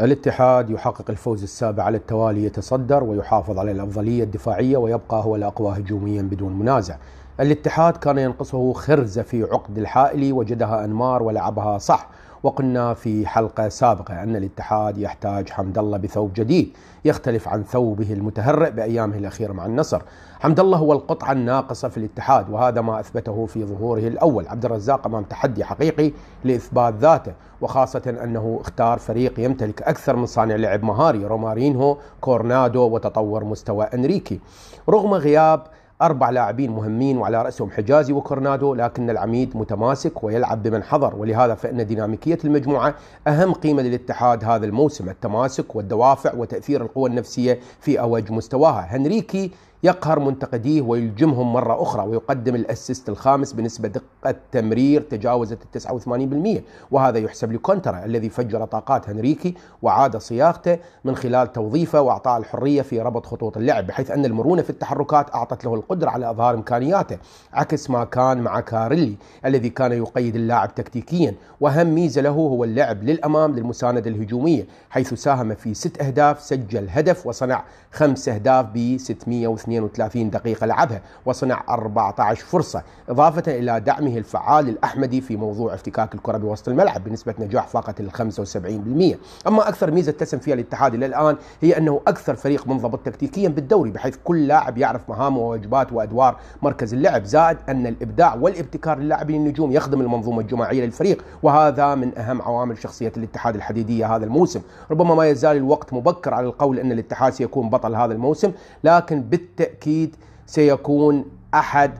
الاتحاد يحقق الفوز السابع على التوالي يتصدر ويحافظ على الأفضلية الدفاعية ويبقى هو الأقوى هجوميا بدون منازع الاتحاد كان ينقصه خرزة في عقد الحائلي وجدها أنمار ولعبها صح وقلنا في حلقة سابقة أن الاتحاد يحتاج حمد الله بثوب جديد يختلف عن ثوبه المتهرئ بأيامه الأخيرة مع النصر حمد الله هو القطعة الناقصة في الاتحاد وهذا ما أثبته في ظهوره الأول عبد الرزاق أمام تحدي حقيقي لإثبات ذاته وخاصة أنه اختار فريق يمتلك أكثر من صانع لعب مهاري رومارينهو كورنادو وتطور مستوى أنريكي رغم غياب أربع لاعبين مهمين وعلى رأسهم حجازي وكورنادو لكن العميد متماسك ويلعب بمن حضر ولهذا فإن ديناميكية المجموعة أهم قيمة للاتحاد هذا الموسم التماسك والدوافع وتأثير القوى النفسية في أوج مستواها هنريكي يقهر منتقديه ويلجمهم مرة أخرى ويقدم الأسيست الخامس بنسبة دقة تمرير تجاوزت 89% وهذا يحسب لكونترا الذي فجر طاقات هنريكي وعاد صياغته من خلال توظيفه وأعطاه الحرية في ربط خطوط اللعب بحيث أن المرونة في التحركات أعطت له القدرة على إظهار إمكانياته عكس ما كان مع كاريلي الذي كان يقيد اللاعب تكتيكيا وأهم ميزة له هو اللعب للأمام للمساندة الهجومية حيث ساهم في ست أهداف سجل هدف وصنع خمس أهداف ب 602 32 دقيقة لعبها وصنع 14 فرصة إضافة إلى دعمه الفعال الأحمدي في موضوع افتكاك الكرة بوسط الملعب بنسبة نجاح فاقت ال 75% أما أكثر ميزة اتسم فيها الاتحاد إلى الآن هي أنه أكثر فريق منضبط تكتيكيا بالدوري بحيث كل لاعب يعرف مهامه وواجبات وأدوار مركز اللعب زائد أن الإبداع والابتكار للاعبين النجوم يخدم المنظومة الجماعية للفريق وهذا من أهم عوامل شخصية الاتحاد الحديدية هذا الموسم ربما ما يزال الوقت مبكر على القول أن الاتحاد سيكون بطل هذا الموسم لكن بالتالي بالتأكيد سيكون أحد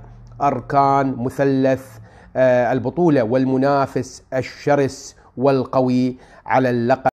أركان مثلث آه، البطولة والمنافس الشرس والقوي على اللقب